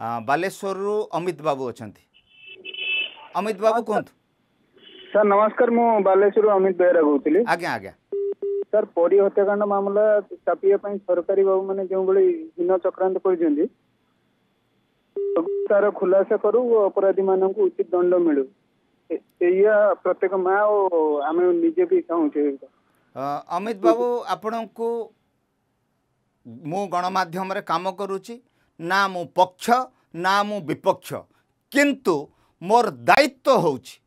ବାଲେଶ୍ୱରରୁ ଅମିତ ବାବୁ ଅଛନ୍ତି ଅମିତ ବାବୁ କୁହନ୍ତୁ ସାର୍ ନମସ୍କାର ମୁଁ ବାଲେଶ୍ୱରରୁ ଅମିତ ବେହେରା କହୁଥିଲି ଆଜ୍ଞା ଆଜ୍ଞା ସାର୍ ପରୀ ହତ୍ୟାକାଣ୍ଡ ମାମଲା ଚାପିବା ପାଇଁ ସରକାରୀ ବାବୁ ମାନେ ଯେଉଁଭଳି ହୀନ ଚକ୍ରାନ୍ତ କରିଛନ୍ତି ତାର ଖୁଲାସା କରୁ ଓ ଅପରାଧୀ ମାନଙ୍କୁ ଉଚିତ ଦଣ୍ଡ ମିଳୁ ଏଇଆ ପ୍ରତ୍ୟେକ ମା ଓ ଆମେ ନିଜେ ବି ଚାହୁଁଛେ ଅମିତ ବାବୁ ଆପଣଙ୍କୁ ମୁଁ ଗଣମାଧ୍ୟମରେ କାମ କରୁଛି ନା ମୁଁ ପକ୍ଷ ନା ମୁଁ ବିପକ୍ଷ କିନ୍ତୁ ମୋର ଦାୟିତ୍ୱ ହେଉଛି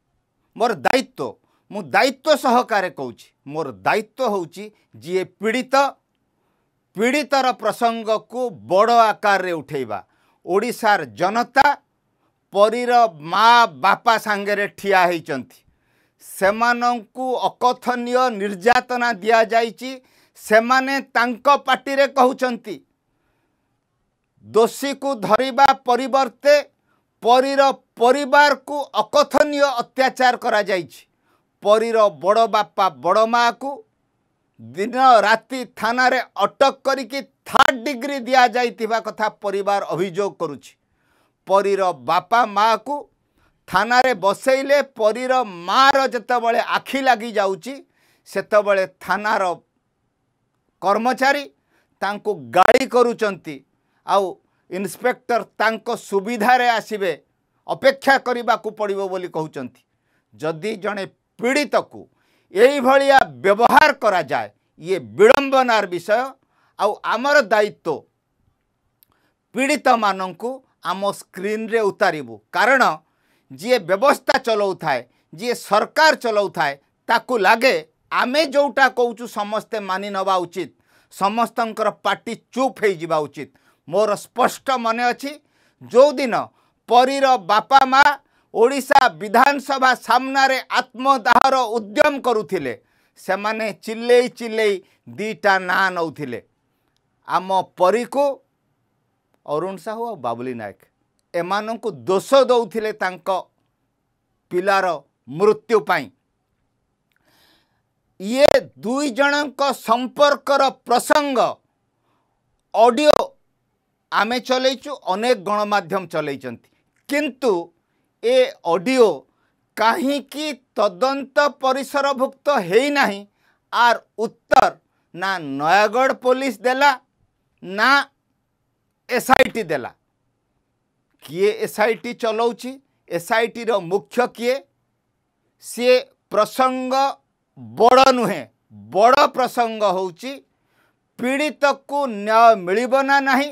ମୋର ଦାୟିତ୍ୱ ମୁଁ ଦାୟିତ୍ୱ ସହକାରେ କହୁଛି ମୋର ଦାୟିତ୍ୱ ହେଉଛି ଯିଏ ପୀଡ଼ିତ ପୀଡ଼ିତର ପ୍ରସଙ୍ଗକୁ ବଡ଼ ଆକାରରେ ଉଠାଇବା ଓଡ଼ିଶାର ଜନତା ପରୀର ମା ବାପା ସାଙ୍ଗରେ ଠିଆ ହୋଇଛନ୍ତି ସେମାନଙ୍କୁ ଅକଥନୀୟ ନିର୍ଯାତନା ଦିଆଯାଇଛି ସେମାନେ ତାଙ୍କ ପାଟିରେ କହୁଛନ୍ତି ଦୋଷୀକୁ ଧରିବା ପରିବର୍ତ୍ତେ ପରୀର ପରିବାରକୁ ଅକଥନୀୟ ଅତ୍ୟାଚାର କରାଯାଇଛି ପରୀର ବଡ଼ ବାପା ବଡ଼ ମାଆକୁ ଦିନ ରାତି ଥାନାରେ ଅଟକ କରିକି ଥାର୍ଡ଼ ଡିଗ୍ରୀ ଦିଆଯାଇଥିବା କଥା ପରିବାର ଅଭିଯୋଗ କରୁଛି ପରୀର ବାପା ମାଆକୁ ଥାନାରେ ବସେଇଲେ ପରୀର ମାଆର ଯେତେବେଳେ ଆଖି ଲାଗିଯାଉଛି ସେତେବେଳେ ଥାନାର କର୍ମଚାରୀ ତାଙ୍କୁ ଗାଳି କରୁଛନ୍ତି ଆଉ ଇନ୍ସପେକ୍ଟର ତାଙ୍କ ସୁବିଧାରେ ଆସିବେ ଅପେକ୍ଷା କରିବାକୁ ପଡ଼ିବ ବୋଲି କହୁଛନ୍ତି ଯଦି ଜଣେ ପୀଡ଼ିତକୁ ଏଇଭଳିଆ ବ୍ୟବହାର କରାଯାଏ ଇଏ ବିଡ଼ମ୍ବନାର ବିଷୟ ଆଉ ଆମର ଦାୟିତ୍ୱ ପୀଡ଼ିତମାନଙ୍କୁ ଆମ ସ୍କ୍ରିନ୍ରେ ଉତାରିବୁ କାରଣ ଯିଏ ବ୍ୟବସ୍ଥା ଚଲାଉଥାଏ ଯିଏ ସରକାର ଚଲାଉଥାଏ ତାକୁ ଲାଗେ ଆମେ ଯେଉଁଟା କହୁଛୁ ସମସ୍ତେ ମାନି ନେବା ଉଚିତ ସମସ୍ତଙ୍କର ପାଟି ଚୁପ୍ ହୋଇଯିବା ଉଚିତ ମୋର ସ୍ପଷ୍ଟ ମନେ ଅଛି ଯେଉଁଦିନ ପରୀର ବାପା ମା' ଓଡ଼ିଶା ବିଧାନସଭା ସାମ୍ନାରେ ଆତ୍ମଦାହର ଉଦ୍ୟମ କରୁଥିଲେ ସେମାନେ ଚିଲେଇ ଚିଲେଇ ଦୁଇଟା ନାଁ ନେଉଥିଲେ ଆମ ପରୀକୁ ଅରୁଣ ସାହୁ ଆଉ ବାବୁଲି ନାୟକ ଏମାନଙ୍କୁ ଦୋଷ ଦେଉଥିଲେ ତାଙ୍କ ପିଲାର ମୃତ୍ୟୁ ପାଇଁ ଇଏ ଦୁଇ ଜଣଙ୍କ ସମ୍ପର୍କର ପ୍ରସଙ୍ଗ ଅଡ଼ିଓ ଆମେ ଚଲେଇଛୁ ଅନେକ ଗଣମାଧ୍ୟମ ଚଲେଇଛନ୍ତି କିନ୍ତୁ ଏ ଅଡ଼ିଓ କାହିଁକି ତଦନ୍ତ ପରିସରଭୁକ୍ତ ହେଇନାହିଁ ଆର୍ ଉତ୍ତର ନା ନୟାଗଡ଼ ପୋଲିସ ଦେଲା ନା ଏସ୍ଆଇଟି ଦେଲା କିଏ ଏସ୍ଆଇଟି ଚଲାଉଛି ଏସ୍ଆଇଟିର ମୁଖ୍ୟ କିଏ ସିଏ ପ୍ରସଙ୍ଗ ବଡ଼ ନୁହେଁ ବଡ଼ ପ୍ରସଙ୍ଗ ହେଉଛି ପୀଡ଼ିତକୁ ନ୍ୟାୟ ମିଳିବ ନା ନାହିଁ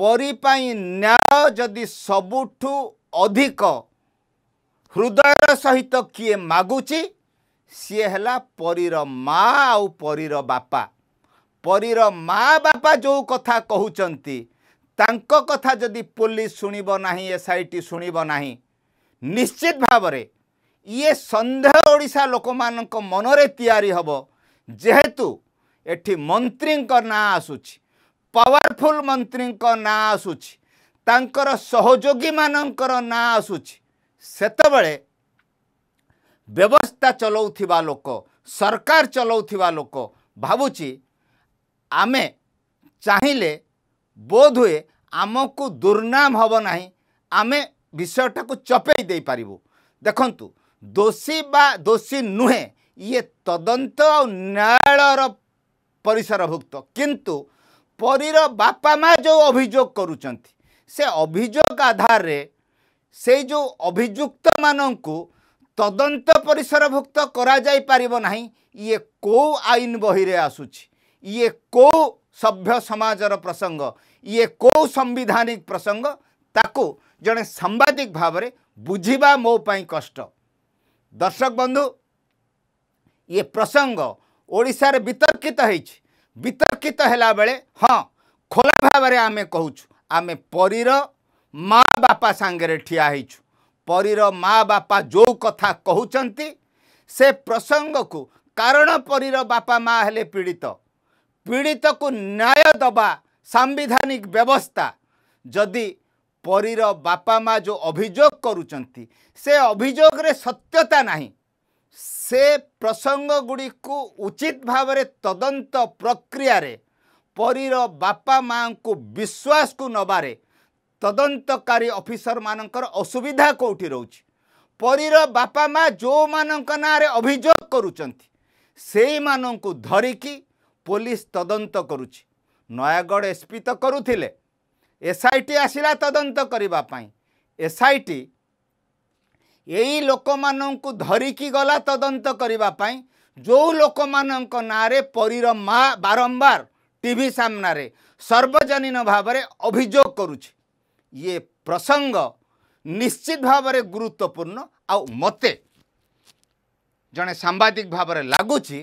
ପରି ପାଇଁ ନ୍ୟାୟ ଯଦି ସବୁଠୁ ଅଧିକ ହୃଦୟର ସହିତ କିଏ ମାଗୁଛି ସିଏ ହେଲା ପରୀର ମା ଆଉ ପରୀର ବାପା ପରୀର ମା ବାପା ଯେଉଁ କଥା କହୁଛନ୍ତି ତାଙ୍କ କଥା ଯଦି ପୋଲିସ ଶୁଣିବ ନାହିଁ ଏସ୍ ଆଇ ଟି ଶୁଣିବ ନାହିଁ ନିଶ୍ଚିତ ଭାବରେ ଇଏ ସନ୍ଦେହ ଓଡ଼ିଶା ଲୋକମାନଙ୍କ ମନରେ ତିଆରି ହେବ ଯେହେତୁ ଏଠି ମନ୍ତ୍ରୀଙ୍କ ନାଁ ଆସୁଛି ପାୱାରଫୁଲ୍ ମନ୍ତ୍ରୀଙ୍କ ନାଁ ଆସୁଛି ତାଙ୍କର ସହଯୋଗୀମାନଙ୍କର ନାଁ ଆସୁଛି ସେତେବେଳେ ବ୍ୟବସ୍ଥା ଚଲାଉଥିବା ଲୋକ ସରକାର ଚଲାଉଥିବା ଲୋକ ଭାବୁଛି ଆମେ ଚାହିଁଲେ ବୋଧହୁଏ ଆମକୁ ଦୁର୍ନାମ ହେବ ନାହିଁ ଆମେ ବିଷୟଟାକୁ ଚପେଇ ଦେଇପାରିବୁ ଦେଖନ୍ତୁ ଦୋଷୀ ବା ଦୋଷୀ ନୁହେଁ ଇଏ ତଦନ୍ତ ଆଉ ନ୍ୟାୟାଳୟର ପରିସରଭୁକ୍ତ କିନ୍ତୁ ପରୀର ବାପା ମା' ଯେଉଁ ଅଭିଯୋଗ କରୁଛନ୍ତି ସେ ଅଭିଯୋଗ ଆଧାରରେ ସେଇ ଯେଉଁ ଅଭିଯୁକ୍ତମାନଙ୍କୁ ତଦନ୍ତ ପରିସରଭୁକ୍ତ କରାଯାଇପାରିବ ନାହିଁ ଇଏ କେଉଁ ଆଇନ ବହିରେ ଆସୁଛି ଇଏ କେଉଁ ସଭ୍ୟ ସମାଜର ପ୍ରସଙ୍ଗ ଇଏ କେଉଁ ସାମ୍ବିଧାନିକ ପ୍ରସଙ୍ଗ ତାକୁ ଜଣେ ସାମ୍ବାଦିକ ଭାବରେ ବୁଝିବା ମୋ ପାଇଁ କଷ୍ଟ ଦର୍ଶକ ବନ୍ଧୁ ଇଏ ପ୍ରସଙ୍ଗ ଓଡ଼ିଶାରେ ବିତର୍କିତ ହେଇଛି ବିତର୍କିତ ହେଲାବେଳେ ହଁ ଖୋଲା ଭାବରେ ଆମେ କହୁଛୁ ଆମେ ପରୀର ମା ବାପା ସାଙ୍ଗରେ ଠିଆ ହେଇଛୁ ପରୀର ମା ବାପା ଯେଉଁ କଥା କହୁଛନ୍ତି ସେ ପ୍ରସଙ୍ଗକୁ କାରଣ ପରୀର ବାପା ମା ହେଲେ ପୀଡ଼ିତ ପୀଡ଼ିତକୁ ନ୍ୟାୟ ଦେବା ସାମ୍ବିଧାନିକ ବ୍ୟବସ୍ଥା ଯଦି ପରୀର ବାପା ମା ଯେଉଁ ଅଭିଯୋଗ କରୁଛନ୍ତି ସେ ଅଭିଯୋଗରେ ସତ୍ୟତା ନାହିଁ ସେ ପ୍ରସଙ୍ଗଗୁଡ଼ିକୁ ଉଚିତ ଭାବରେ ତଦନ୍ତ ପ୍ରକ୍ରିୟାରେ ପରୀର ବାପା ମାଆଙ୍କୁ ବିଶ୍ୱାସକୁ ନେବାରେ ତଦନ୍ତକାରୀ ଅଫିସରମାନଙ୍କର ଅସୁବିଧା କେଉଁଠି ରହୁଛି ପରୀର ବାପା ମାଆ ଯେଉଁମାନଙ୍କ ନାଁରେ ଅଭିଯୋଗ କରୁଛନ୍ତି ସେଇମାନଙ୍କୁ ଧରିକି ପୋଲିସ ତଦନ୍ତ କରୁଛି ନୟାଗଡ଼ ଏସ୍ପି ତ କରୁଥିଲେ ଏସ୍ ଆସିଲା ତଦନ୍ତ କରିବା ପାଇଁ ଏସ୍ ଏଇ ଲୋକମାନଙ୍କୁ ଧରିକି ଗଲା ତଦନ୍ତ କରିବା ପାଇଁ ଯେଉଁ ଲୋକମାନଙ୍କ ନାଁରେ ପରୀର ମା ବାରମ୍ବାର ଟିଭି ସାମ୍ନାରେ ସର୍ବଜନୀନ ଭାବରେ ଅଭିଯୋଗ କରୁଛି ଇଏ ପ୍ରସଙ୍ଗ ନିଶ୍ଚିତ ଭାବରେ ଗୁରୁତ୍ୱପୂର୍ଣ୍ଣ ଆଉ ମୋତେ ଜଣେ ସାମ୍ବାଦିକ ଭାବରେ ଲାଗୁଛି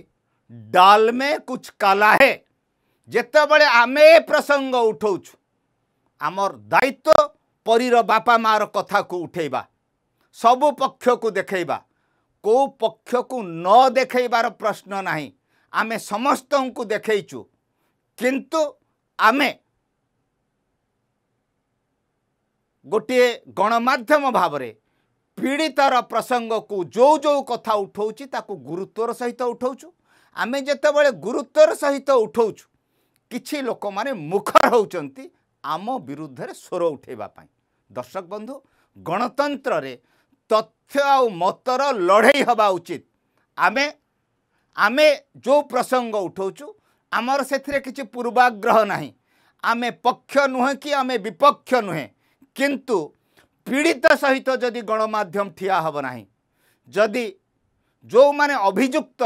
ଡାଲମେ କୁଚ କାଲା ହେ ଯେତେବେଳେ ଆମେ ଏ ପ୍ରସଙ୍ଗ ଉଠଉଛୁ ଆମର ଦାୟିତ୍ୱ ପରୀର ବାପା ମାଆର କଥାକୁ ଉଠେଇବା ସବୁ ପକ୍ଷକୁ ଦେଖେଇବା କେଉଁ ପକ୍ଷକୁ ନ ଦେଖେଇବାର ପ୍ରଶ୍ନ ନାହିଁ ଆମେ ସମସ୍ତଙ୍କୁ ଦେଖେଇଛୁ କିନ୍ତୁ ଆମେ ଗୋଟିଏ ଗଣମାଧ୍ୟମ ଭାବରେ ପୀଡ଼ିତର ପ୍ରସଙ୍ଗକୁ ଯେଉଁ ଯେଉଁ କଥା ଉଠାଉଛି ତାକୁ ଗୁରୁତ୍ୱର ସହିତ ଉଠାଉଛୁ ଆମେ ଯେତେବେଳେ ଗୁରୁତ୍ୱର ସହିତ ଉଠାଉଛୁ କିଛି ଲୋକମାନେ ମୁଖର ହେଉଛନ୍ତି ଆମ ବିରୁଦ୍ଧରେ ସ୍ୱର ଉଠାଇବା ପାଇଁ ଦର୍ଶକ ବନ୍ଧୁ ଗଣତନ୍ତ୍ରରେ ତଥ୍ୟ ଆଉ ମତର ଲଢ଼େଇ ହେବା ଉଚିତ ଆମେ ଆମେ ଯେଉଁ ପ୍ରସଙ୍ଗ ଉଠାଉଛୁ ଆମର ସେଥିରେ କିଛି ପୂର୍ବାଗ୍ରହ ନାହିଁ ଆମେ ପକ୍ଷ ନୁହେଁ କି ଆମେ ବିପକ୍ଷ ନୁହେଁ କିନ୍ତୁ ପୀଡ଼ିତ ସହିତ ଯଦି ଗଣମାଧ୍ୟମ ଠିଆ ହେବ ନାହିଁ ଯଦି ଯେଉଁମାନେ ଅଭିଯୁକ୍ତ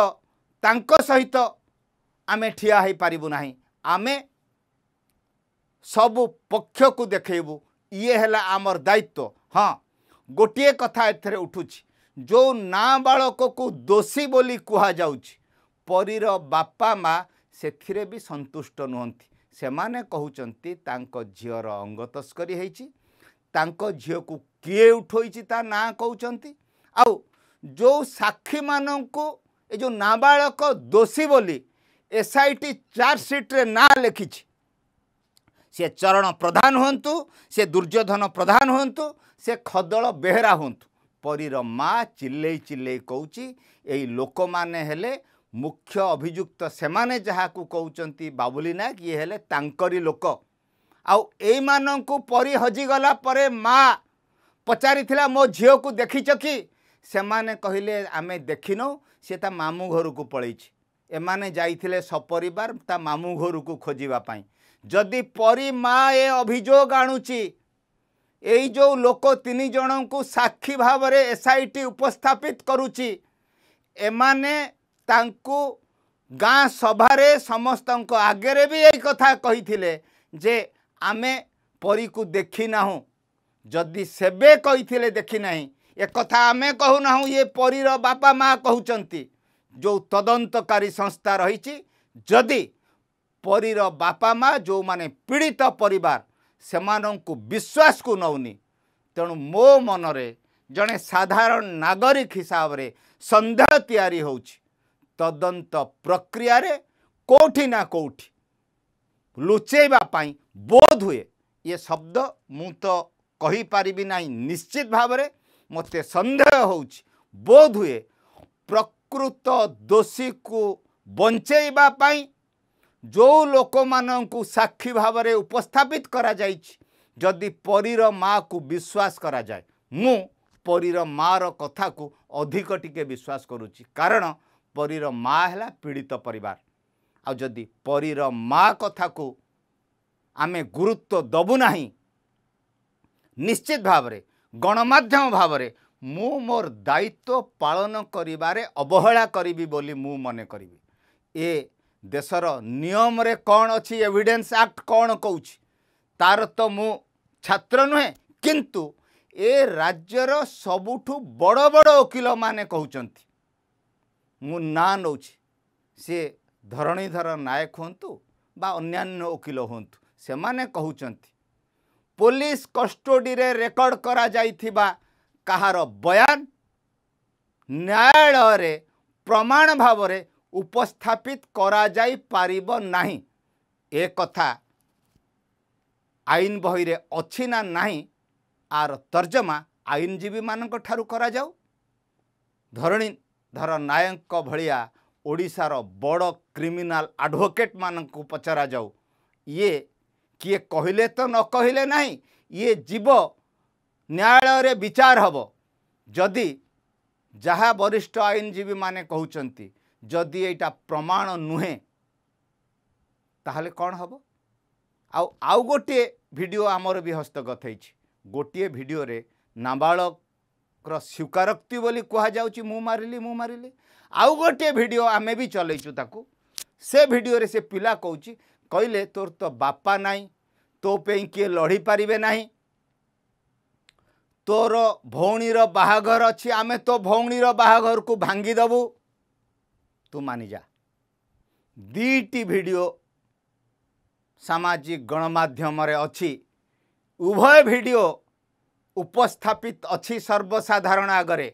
ତାଙ୍କ ସହିତ ଆମେ ଠିଆ ହୋଇପାରିବୁ ନାହିଁ ଆମେ ସବୁ ପକ୍ଷକୁ ଦେଖେଇବୁ ଇଏ ହେଲା ଆମର ଦାୟିତ୍ୱ ହଁ ଗୋଟିଏ କଥା ଏଥିରେ ଉଠୁଛି ଯେଉଁ ନାବାଳକକୁ ଦୋଷୀ ବୋଲି କୁହାଯାଉଛି ପରୀର ବାପା ମା' ସେଥିରେ ବି ସନ୍ତୁଷ୍ଟ ନୁହନ୍ତି ସେମାନେ କହୁଛନ୍ତି ତାଙ୍କ ଝିଅର ଅଙ୍ଗ ତସ୍କରୀ ହେଇଛି ତାଙ୍କ ଝିଅକୁ କିଏ ଉଠାଇଛି ତା ନାଁ କହୁଛନ୍ତି ଆଉ ଯେଉଁ ସାକ୍ଷୀମାନଙ୍କୁ ଏ ଯେଉଁ ନାବାଳକ ଦୋଷୀ ବୋଲି ଏସ୍ ଆଇ ଟି ଚାର୍ଜସିଟ୍ରେ ନାଁ ଲେଖିଛି ସେ ଚରଣ ପ୍ରଧାନ ହୁଅନ୍ତୁ ସେ ଦୁର୍ଯ୍ୟୋଧନ ପ୍ରଧାନ ହୁଅନ୍ତୁ ସେ ଖଦଳ ବେହେରା ହୁଅନ୍ତୁ ପରୀର ମା ଚିଲେଇ ଚିଲେଇ କହୁଛି ଏଇ ଲୋକମାନେ ହେଲେ ମୁଖ୍ୟ ଅଭିଯୁକ୍ତ ସେମାନେ ଯାହାକୁ କହୁଛନ୍ତି ବାବୁଲି ନାୟକ ଇଏ ହେଲେ ତାଙ୍କରି ଲୋକ ଆଉ ଏଇମାନଙ୍କୁ ପରି ହଜିଗଲା ପରେ ମା ପଚାରିଥିଲା ମୋ ଝିଅକୁ ଦେଖିଛ କି ସେମାନେ କହିଲେ ଆମେ ଦେଖିନଉ ସେ ତା ମାମୁଁ ଘରକୁ ପଳେଇଛି ଏମାନେ ଯାଇଥିଲେ ସପରିବାର ତା ମାମୁଁ ଘରକୁ ଖୋଜିବା ପାଇଁ ଯଦି ପରି ମା ଏ ଅଭିଯୋଗ ଆଣୁଛି এই ଯେଉଁ ଲୋକ ତିନି ଜଣଙ୍କୁ ସାକ୍ଷୀ ଭାବରେ ଏସ୍ଆଇଟି ଉପସ୍ଥାପିତ କରୁଛି ଏମାନେ ତାଙ୍କୁ ଗାଁ ସଭାରେ ସମସ୍ତଙ୍କ ଆଗରେ ବି ଏଇ କଥା କହିଥିଲେ ଯେ ଆମେ ପରୀକୁ ଦେଖିନାହୁଁ ଯଦି ସେବେ କହିଥିଲେ ଦେଖିନାହିଁ ଏ କଥା ଆମେ କହୁନାହୁଁ ଇଏ ପରୀର ବାପା ମା' କହୁଛନ୍ତି ଯେଉଁ ତଦନ୍ତକାରୀ ସଂସ୍ଥା ରହିଛି ଯଦି ପରୀର ବାପା ମା' ଯେଉଁମାନେ ପୀଡ଼ିତ ପରିବାର विश्वास को नौनी तेणु मो मन जने साधारण नागरिक हिसाबले सन्देह तिरी हेर्छ तदन्त प्रक्रिय के को लुच बोध हुए मु तो म ति नै निश्चित भावर मते सन्देह हौ बोध हुए प्रकृत दोषीको बञ्चैवाई ଯେଉଁ ଲୋକମାନଙ୍କୁ ସାକ୍ଷୀ ଭାବରେ ଉପସ୍ଥାପିତ କରାଯାଇଛି ଯଦି ପରୀର ମାଆକୁ ବିଶ୍ୱାସ କରାଯାଏ ମୁଁ ପରୀର ମାଆର କଥାକୁ ଅଧିକ ଟିକିଏ ବିଶ୍ୱାସ କରୁଛି କାରଣ ପରୀର ମାଆ ହେଲା ପୀଡ଼ିତ ପରିବାର ଆଉ ଯଦି ପରୀର ମାଆ କଥାକୁ ଆମେ ଗୁରୁତ୍ୱ ଦେବୁ ନାହିଁ ନିଶ୍ଚିତ ଭାବରେ ଗଣମାଧ୍ୟମ ଭାବରେ ମୁଁ ମୋର ଦାୟିତ୍ୱ ପାଳନ କରିବାରେ ଅବହେଳା କରିବି ବୋଲି ମୁଁ ମନେ କରିବି ଏ ଦେଶର ନିୟମରେ କ'ଣ ଅଛି ଏଭିଡ଼େନ୍ସ ଆକ୍ଟ କ'ଣ କହୁଛି ତା'ର ତ ମୁଁ ଛାତ୍ର ନୁହେଁ କିନ୍ତୁ ଏ ରାଜ୍ୟର ସବୁଠୁ ବଡ଼ ବଡ଼ ଓକିଲମାନେ କହୁଛନ୍ତି ମୁଁ ନାଁ ନେଉଛି ସିଏ ଧରଣୀଧର ନାୟକ ହୁଅନ୍ତୁ ବା ଅନ୍ୟାନ୍ୟ ଓକିଲ ହୁଅନ୍ତୁ ସେମାନେ କହୁଛନ୍ତି ପୋଲିସ କଷ୍ଟୋଡ଼ିରେ ରେକର୍ଡ଼ କରାଯାଇଥିବା କାହାର ବୟାନ ନ୍ୟାୟାଳୟରେ ପ୍ରମାଣ ଭାବରେ ଉପସ୍ଥାପିତ କରାଯାଇପାରିବ ନାହିଁ ଏ କଥା ଆଇନ ବହିରେ ଅଛି ନା ନାହିଁ ଆର ତର୍ଜମା ଆଇନଜୀବୀମାନଙ୍କ ଠାରୁ କରାଯାଉ ଧରଣୀଧର ନାୟକଙ୍କ ଭଳିଆ ଓଡ଼ିଶାର ବଡ଼ କ୍ରିମିନାଲ ଆଡ଼ଭୋକେଟ୍ମାନଙ୍କୁ ପଚରାଯାଉ ଇଏ କିଏ କହିଲେ ତ ନ କହିଲେ ନାହିଁ ଇଏ ଯିବ ନ୍ୟାୟାଳୟରେ ବିଚାର ହେବ ଯଦି ଯାହା ବରିଷ୍ଠ ଆଇନଜୀବୀମାନେ କହୁଛନ୍ତି ଯଦି ଏଇଟା ପ୍ରମାଣ ନୁହେଁ ତାହେଲେ କ'ଣ ହେବ ଆଉ ଆଉ ଗୋଟିଏ ଭିଡ଼ିଓ ଆମର ବି ହସ୍ତଗତ ହେଇଛି ଗୋଟିଏ ଭିଡ଼ିଓରେ ନାବାଳକର ସ୍ୱୀକାରୋକ୍ତି ବୋଲି କୁହାଯାଉଛି ମୁଁ ମାରିଲି ମୁଁ ମାରିଲି ଆଉ ଗୋଟିଏ ଭିଡ଼ିଓ ଆମେ ବି ଚଲେଇଛୁ ତାକୁ ସେ ଭିଡ଼ିଓରେ ସେ ପିଲା କହୁଛି କହିଲେ ତୋର ତ ବାପା ନାହିଁ ତୋ ପାଇଁ କିଏ ଲଢ଼ି ପାରିବେ ନାହିଁ ତୋର ଭଉଣୀର ବାହାଘର ଅଛି ଆମେ ତୋ ଭଉଣୀର ବାହାଘରକୁ ଭାଙ୍ଗିଦେବୁ ତୁ ମାନିଯା ଦୁଇଟି ଭିଡ଼ିଓ ସାମାଜିକ ଗଣମାଧ୍ୟମରେ ଅଛି ଉଭୟ ଭିଡ଼ିଓ ଉପସ୍ଥାପିତ ଅଛି ସର୍ବସାଧାରଣ ଆଗରେ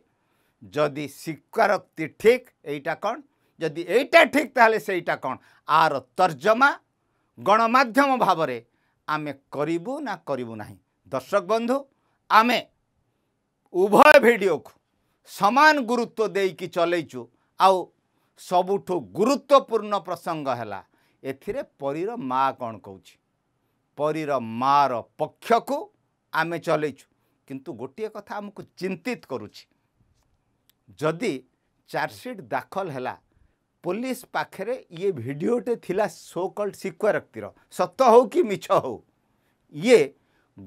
ଯଦି ସ୍ୱୀକାରୋକ୍ତି ଠିକ୍ ଏଇଟା କ'ଣ ଯଦି ଏଇଟା ଠିକ୍ ତାହେଲେ ସେଇଟା କ'ଣ ଆର ତର୍ଜମା ଗଣମାଧ୍ୟମ ଭାବରେ ଆମେ କରିବୁ ନା କରିବୁ ନାହିଁ ଦର୍ଶକ ବନ୍ଧୁ ଆମେ ଉଭୟ ଭିଡ଼ିଓକୁ ସମାନ ଗୁରୁତ୍ୱ ଦେଇକି ଚଲେଇଛୁ ଆଉ ସବୁଠୁ ଗୁରୁତ୍ୱପୂର୍ଣ୍ଣ ପ୍ରସଙ୍ଗ ହେଲା ଏଥିରେ ପରୀର ମା' କ'ଣ କହୁଛି ପରୀର ମା'ର ପକ୍ଷକୁ ଆମେ ଚଲେଇଛୁ କିନ୍ତୁ ଗୋଟିଏ କଥା ଆମକୁ ଚିନ୍ତିତ କରୁଛି ଯଦି ଚାର୍ଜସିଟ୍ ଦାଖଲ ହେଲା ପୋଲିସ ପାଖରେ ଇଏ ଭିଡ଼ିଓଟେ ଥିଲା ସୋ କଲ୍ଡ ସିକ୍ୟୁରକ୍ତିର ସତ ହଉ କି ମିଛ ହଉ ଇଏ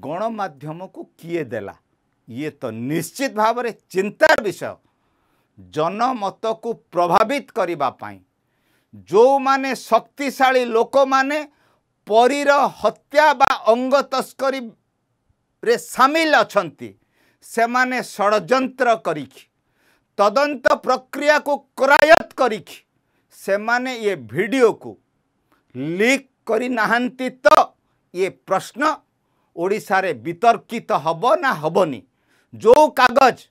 ଗଣମାଧ୍ୟମକୁ କିଏ ଦେଲା ଇଏ ତ ନିଶ୍ଚିତ ଭାବରେ ଚିନ୍ତାର ବିଷୟ ଜନମତକୁ ପ୍ରଭାବିତ କରିବା ପାଇଁ ଯେଉଁମାନେ ଶକ୍ତିଶାଳୀ ଲୋକମାନେ ପରୀର ହତ୍ୟା ବା ଅଙ୍ଗ ତସ୍କରୀରେ ସାମିଲ ଅଛନ୍ତି ସେମାନେ ଷଡ଼ଯନ୍ତ୍ର କରିକି ତଦନ୍ତ ପ୍ରକ୍ରିୟାକୁ କରାୟତ କରିକି ସେମାନେ ଏ ଭିଡ଼ିଓକୁ ଲିକ୍ କରିନାହାନ୍ତି ତ ଏ ପ୍ରଶ୍ନ ଓଡ଼ିଶାରେ ବିତର୍କିତ ହେବ ନା ହେବନି ଯେଉଁ କାଗଜ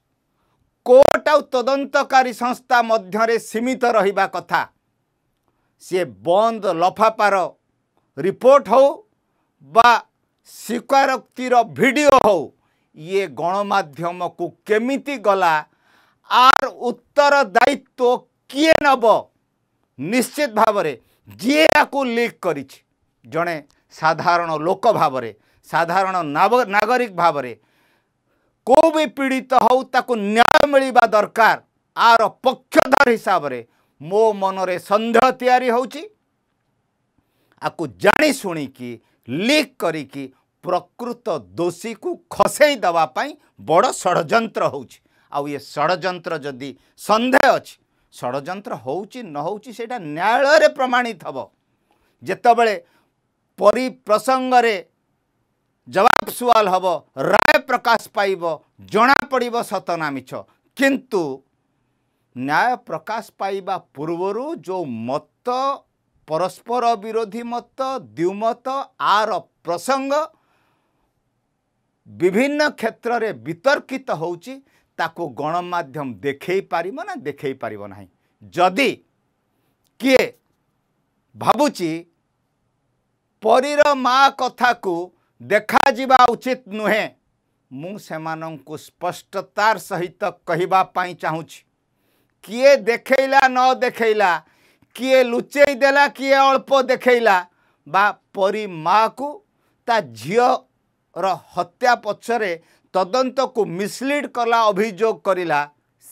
କୋର୍ଟ ଆଉ ତଦନ୍ତକାରୀ ସଂସ୍ଥା ମଧ୍ୟରେ ସୀମିତ ରହିବା କଥା ସିଏ ବନ୍ଦ ଲଫାପାର ରିପୋର୍ଟ ହେଉ ବା ସ୍ୱୀକାରୋକ୍ତିର ଭିଡ଼ିଓ ହେଉ ଇଏ ଗଣମାଧ୍ୟମକୁ କେମିତି ଗଲା ଆର ଉତ୍ତର ଦାୟିତ୍ୱ କିଏ ନେବ ନିଶ୍ଚିତ ଭାବରେ ଯିଏ ୟାକୁ ଲିକ୍ କରିଛି ଜଣେ ସାଧାରଣ ଲୋକ ଭାବରେ ସାଧାରଣ ନାଗରିକ ଭାବରେ କେଉଁ ବି ପୀଡ଼ିତ ହେଉ ତାକୁ ନ୍ୟାୟ ମିଳିବା ଦରକାର ଆର ପକ୍ଷଧର ହିସାବରେ ମୋ ମନରେ ସନ୍ଦେହ ତିଆରି ହେଉଛି ଆକୁ ଜାଣି ଶୁଣିକି ଲିକ୍ କରିକି ପ୍ରକୃତ ଦୋଷୀକୁ ଖସେଇ ଦେବା ପାଇଁ ବଡ଼ ଷଡ଼ଯନ୍ତ୍ର ହେଉଛି ଆଉ ଏ ଷଡ଼ଯନ୍ତ୍ର ଯଦି ସନ୍ଦେହ ଅଛି ଷଡ଼ଯନ୍ତ୍ର ହେଉଛି ନ ହେଉଛି ସେଇଟା ନ୍ୟାୟାଳୟରେ ପ୍ରମାଣିତ ହେବ ଯେତେବେଳେ ପରିପ୍ରସଙ୍ଗରେ ଜବାବ ସୁଆଲ ହେବ ରାୟ ପ୍ରକାଶ ପାଇବ ଜଣାପଡ଼ିବ ସତ ନା ମିଛ କିନ୍ତୁ ନ୍ୟାୟ ପ୍ରକାଶ ପାଇବା ପୂର୍ବରୁ ଯେଉଁ ମତ ପରସ୍ପର ବିରୋଧୀ ମତ ଦ୍ୱିମତ ଆର ପ୍ରସଙ୍ଗ ବିଭିନ୍ନ କ୍ଷେତ୍ରରେ ବିତର୍କିତ ହେଉଛି ତାକୁ ଗଣମାଧ୍ୟମ ଦେଖେଇ ପାରିବ ନା ଦେଖେଇ ପାରିବ ନାହିଁ ଯଦି କିଏ ଭାବୁଛି ପରୀର ମା' କଥାକୁ ଦେଖାଯିବା ଉଚିତ ନୁହେଁ ମୁଁ ସେମାନଙ୍କୁ ସ୍ପଷ୍ଟତାର ସହିତ କହିବା ପାଇଁ ଚାହୁଁଛି କିଏ ଦେଖେଇଲା ନ ଦେଖେଇଲା କିଏ ଲୁଚେଇ ଦେଲା କିଏ ଅଳ୍ପ ଦେଖେଇଲା ବା ପରି ମାଆକୁ ତା ଝିଅର ହତ୍ୟା ପଛରେ ତଦନ୍ତକୁ ମିସଲିଡ୍ କଲା ଅଭିଯୋଗ କରିଲା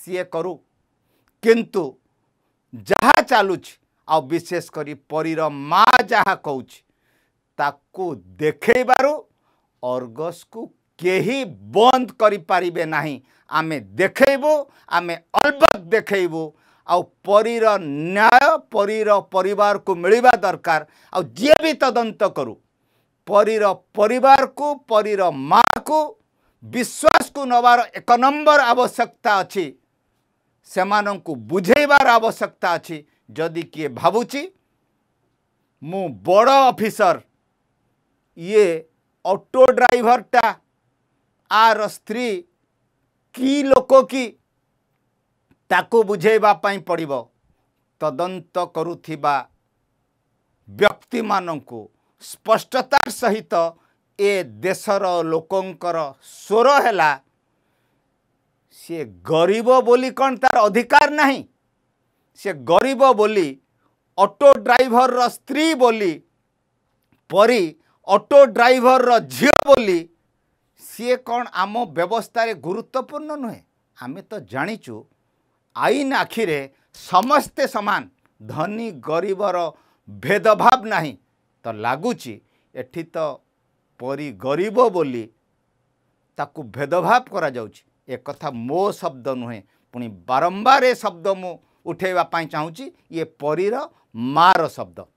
ସିଏ କରୁ କିନ୍ତୁ ଯାହା ଚାଲୁଛି ଆଉ ବିଶେଷ କରି ପରୀର ମା ଯାହା କହୁଛି ତାକୁ ଦେଖେଇବାରୁ ଅର୍ଗସକୁ କେହି ବନ୍ଦ କରିପାରିବେ ନାହିଁ ଆମେ ଦେଖେଇବୁ ଆମେ ଅଲବତ ଦେଖେଇବୁ ଆଉ ପରୀର ନ୍ୟାୟ ପରୀର ପରିବାରକୁ ମିଳିବା ଦରକାର ଆଉ ଯିଏ ବି ତଦନ୍ତ କରୁ ପରୀର ପରିବାରକୁ ପରୀର ମା'କୁ ବିଶ୍ୱାସକୁ ନେବାର ଏକ ନମ୍ବର ଆବଶ୍ୟକତା ଅଛି ସେମାନଙ୍କୁ ବୁଝେଇବାର ଆବଶ୍ୟକତା ଅଛି ଯଦି କିଏ ଭାବୁଛି ମୁଁ ବଡ଼ ଅଫିସର ये ऑटो ड्राइवरटा आर स्त्री କି ଲୋକ କି ତାକୁ ବୁଝେଇବା ପାଇଁ ପଡ଼ିବ ତଦନ୍ତ କରୁଥିବା ବ୍ୟକ୍ତିମାନଙ୍କୁ ସ୍ପଷ୍ଟତାର ସହିତ ଏ ଦେଶର ଲୋକଙ୍କର ସ୍ୱର ହେଲା ସିଏ ଗରିବ ବୋଲି କ'ଣ ତାର ଅଧିକାର ନାହିଁ ସେ ଗରିବ ବୋଲି ଅଟୋ ଡ୍ରାଇଭରର ସ୍ତ୍ରୀ ବୋଲି ପରି ଅଟୋ ଡ୍ରାଇଭରର ଝିଅ ବୋଲି ସିଏ କ'ଣ ଆମ ବ୍ୟବସ୍ଥାରେ ଗୁରୁତ୍ୱପୂର୍ଣ୍ଣ ନୁହେଁ ଆମେ ତ ଜାଣିଛୁ ଆଇନ ଆଖିରେ ସମସ୍ତେ ସମାନ ଧନୀ ଗରିବର ଭେଦଭାବ ନାହିଁ ତ ଲାଗୁଛି ଏଠି ତ ପରି ଗରିବ ବୋଲି ତାକୁ ଭେଦଭାବ କରାଯାଉଛି ଏ କଥା ମୋ ଶବ୍ଦ ନୁହେଁ ପୁଣି ବାରମ୍ବାର ଏ ଶବ୍ଦ ମୁଁ ଉଠାଇବା ପାଇଁ ଚାହୁଁଛି ଇଏ ପରିର ମାଆର ଶବ୍ଦ